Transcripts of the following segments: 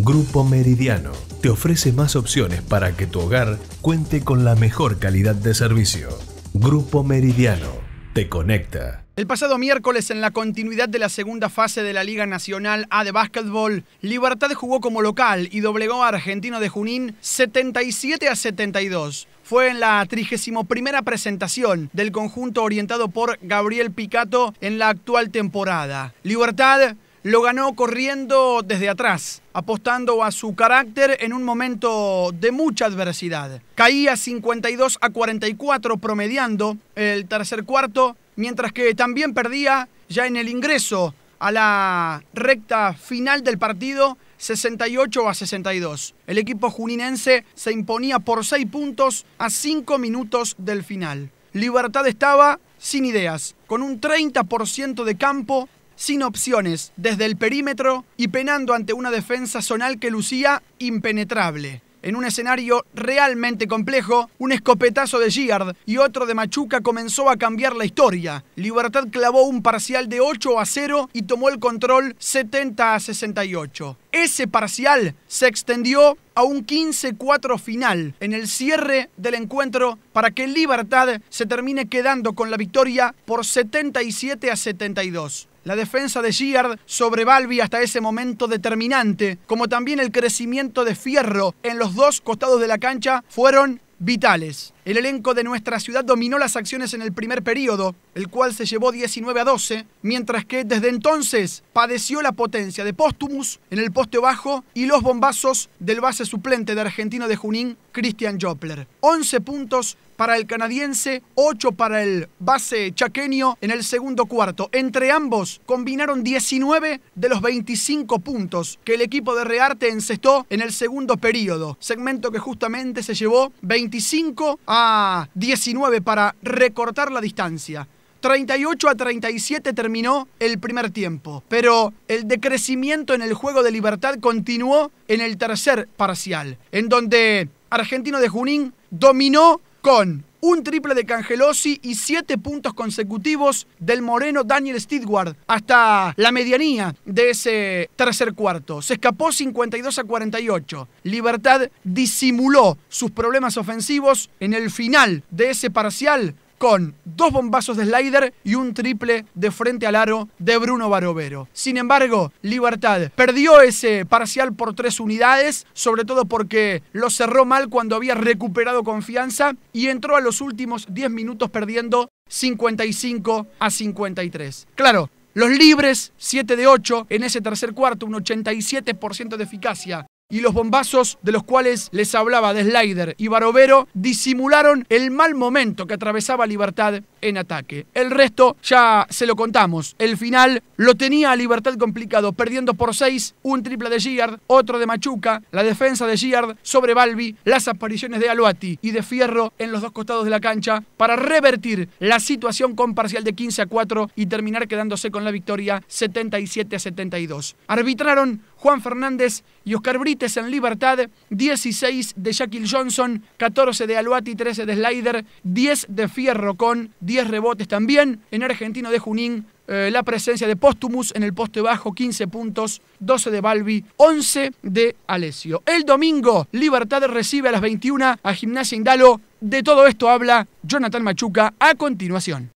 Grupo Meridiano te ofrece más opciones para que tu hogar cuente con la mejor calidad de servicio. Grupo Meridiano te conecta. El pasado miércoles, en la continuidad de la segunda fase de la Liga Nacional A de Básquetbol, Libertad jugó como local y doblegó a Argentino de Junín 77 a 72 fue en la 31 presentación del conjunto orientado por Gabriel Picato en la actual temporada. Libertad lo ganó corriendo desde atrás, apostando a su carácter en un momento de mucha adversidad. Caía 52 a 44 promediando el tercer cuarto, mientras que también perdía ya en el ingreso a la recta final del partido 68 a 62. El equipo juninense se imponía por 6 puntos a 5 minutos del final. Libertad estaba sin ideas, con un 30% de campo sin opciones desde el perímetro y penando ante una defensa zonal que lucía impenetrable. En un escenario realmente complejo, un escopetazo de Giard y otro de Machuca comenzó a cambiar la historia. Libertad clavó un parcial de 8 a 0 y tomó el control 70 a 68. Ese parcial se extendió a un 15-4 final en el cierre del encuentro para que Libertad se termine quedando con la victoria por 77 a 72. La defensa de Giard sobre Balbi hasta ese momento determinante, como también el crecimiento de Fierro en los dos costados de la cancha, fueron vitales. El elenco de nuestra ciudad dominó las acciones en el primer periodo, el cual se llevó 19 a 12, mientras que desde entonces padeció la potencia de Póstumus en el poste bajo y los bombazos del base suplente de argentino de Junín, Christian Joppler. 11 puntos para el canadiense, 8 para el base chaqueño en el segundo cuarto. Entre ambos combinaron 19 de los 25 puntos que el equipo de Rearte encestó en el segundo periodo. Segmento que justamente se llevó 25 a 19 para recortar la distancia. 38 a 37 terminó el primer tiempo, pero el decrecimiento en el juego de libertad continuó en el tercer parcial, en donde Argentino de Junín dominó con un triple de Cangelosi y siete puntos consecutivos del moreno Daniel Stidward hasta la medianía de ese tercer cuarto. Se escapó 52 a 48. Libertad disimuló sus problemas ofensivos en el final de ese parcial con dos bombazos de slider y un triple de frente al aro de Bruno Barovero. Sin embargo, Libertad perdió ese parcial por tres unidades, sobre todo porque lo cerró mal cuando había recuperado confianza y entró a los últimos 10 minutos perdiendo 55 a 53. Claro, los libres, 7 de 8 en ese tercer cuarto, un 87% de eficacia y los bombazos de los cuales les hablaba de Slider y Barovero disimularon el mal momento que atravesaba Libertad en ataque. El resto ya se lo contamos. El final lo tenía Libertad complicado, perdiendo por 6, un triple de Giard, otro de Machuca, la defensa de Giard sobre Balbi, las apariciones de Aluati y de Fierro en los dos costados de la cancha para revertir la situación con parcial de 15 a 4 y terminar quedándose con la victoria 77 a 72. Arbitraron Juan Fernández y Oscar Brito en libertad, 16 de Shaquille Johnson, 14 de Aluati, 13 de Slider, 10 de Fierro con 10 rebotes también. En Argentino de Junín, eh, la presencia de Postumus en el poste bajo, 15 puntos, 12 de Balbi, 11 de Alessio. El domingo, Libertad recibe a las 21 a Gimnasia Indalo. De todo esto habla Jonathan Machuca a continuación.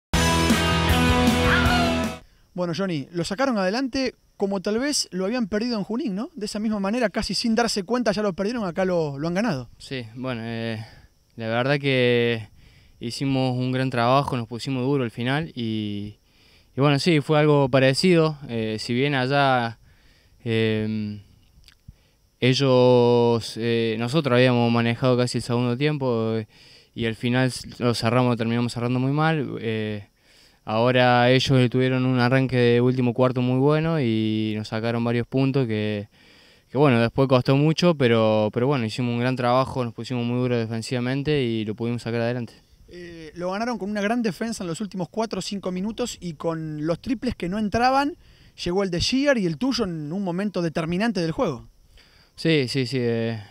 Bueno, Johnny, lo sacaron adelante como tal vez lo habían perdido en Junín, ¿no? De esa misma manera, casi sin darse cuenta ya lo perdieron, acá lo, lo han ganado. Sí, bueno, eh, la verdad que hicimos un gran trabajo, nos pusimos duro al final y, bueno, sí, fue algo parecido, eh, si bien allá... Em, ellos, eh, nosotros habíamos manejado casi el segundo tiempo y al final lo cerramos, terminamos cerrando muy mal. Ahora ellos tuvieron un arranque de último cuarto muy bueno y nos sacaron varios puntos que, bueno, después costó mucho, pero, pero bueno, hicimos un gran trabajo, nos pusimos muy duros defensivamente y lo pudimos sacar adelante. Eh, lo ganaron con una gran defensa en los últimos 4 o 5 minutos y con los triples que no entraban, llegó el de Shear y el tuyo en un momento determinante del juego. Sí, sí, sí. Eh,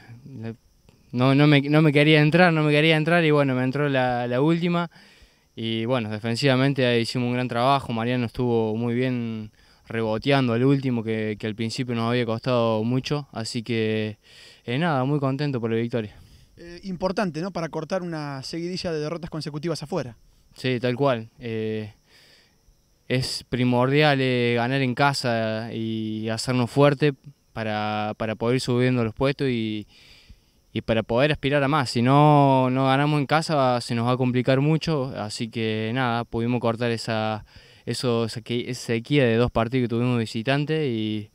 no, no, me, no me quería entrar, no me quería entrar y bueno, me entró la, la última. Y bueno, defensivamente ahí hicimos un gran trabajo. Mariano estuvo muy bien reboteando al último, que, al principio nos había costado mucho. Así que eh, nada, muy contento por la victoria. Eh, importante, ¿no? Para cortar una seguidilla de derrotas consecutivas afuera. Sí, tal cual. Eh, es primordial ganar en casa y hacernos fuerte para, poder ir subiendo los puestos y, y para poder aspirar a más. Si no, no ganamos en casa se nos va a complicar mucho, así que nada, pudimos cortar esa, eso, sequía de dos partidos que tuvimos visitante y,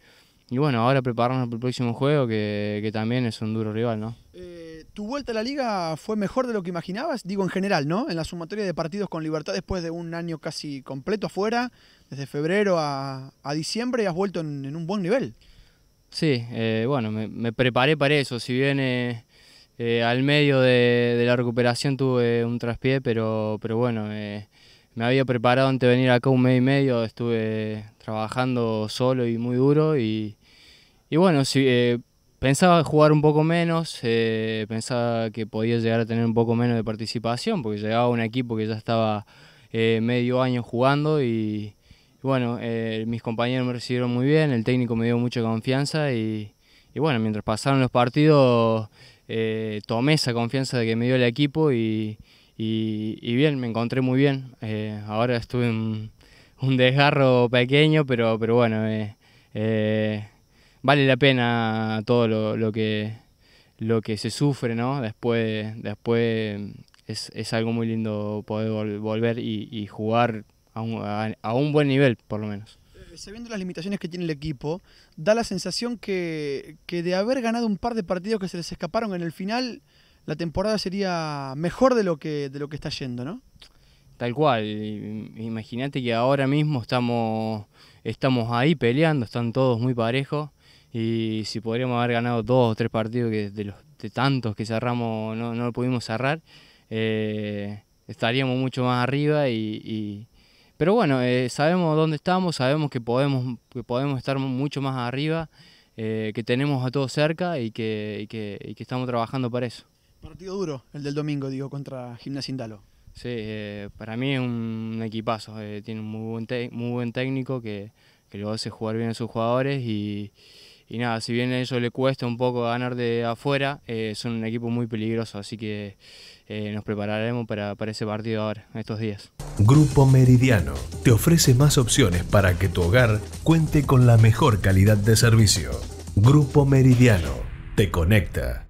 bueno, ahora prepararnos para el próximo juego que, también es un duro rival, ¿no? Eh, ¿Tu vuelta a la liga fue mejor de lo que imaginabas? Digo en general, ¿no? En la sumatoria de partidos con Libertad después de un año casi completo afuera, desde febrero a, a diciembre, has vuelto en, un buen nivel. Sí, eh, bueno, me, preparé para eso. Si bien eh, eh, al medio de, la recuperación tuve un traspié, pero, pero bueno, eh, me había preparado antes de venir acá un mes y medio, estuve trabajando solo y muy duro y, y bueno, si, eh, pensaba jugar un poco menos, pensaba que podía llegar a tener un poco menos de participación, porque llegaba un equipo que ya estaba medio año jugando y, bueno, mis compañeros me recibieron muy bien, el técnico me dio mucha confianza y, y bueno, mientras pasaron los partidos eh, tomé esa confianza de que me dio el equipo y, y, bien, me encontré muy bien. Eh, ahora estuve en un desgarro pequeño, pero, pero bueno, eh, vale la pena todo lo, que, lo que se sufre, ¿no? Después, después es, algo muy lindo poder volver y, jugar a un buen nivel, por lo menos sabiendo las limitaciones que tiene el equipo, da la sensación que, de haber ganado un par de partidos que se les escaparon en el final, la temporada sería mejor de lo que, está yendo, ¿no? Tal cual, imagínate que ahora mismo estamos, ahí peleando, están todos muy parejos y si podríamos haber ganado dos o tres partidos de los tantos que cerramos no, lo pudimos cerrar, eh, estaríamos mucho más arriba y, pero bueno, eh, sabemos dónde estamos, sabemos que podemos, que podemos estar mucho más arriba, eh, que tenemos a todos cerca y que, estamos trabajando para eso. Partido duro, el del domingo, digo, contra Gimnasia Indalo. Sí, eh, para mí es un equipazo, tiene un muy buen, muy buen técnico que, que lo hace jugar bien a sus jugadores y, y nada, si bien a ellos le cuesta un poco ganar de afuera, eh, son un equipo muy peligroso, así que eh, nos prepararemos para, para ese partido ahora, estos días. Grupo Meridiano te ofrece más opciones para que tu hogar cuente con la mejor calidad de servicio. Grupo Meridiano te conecta.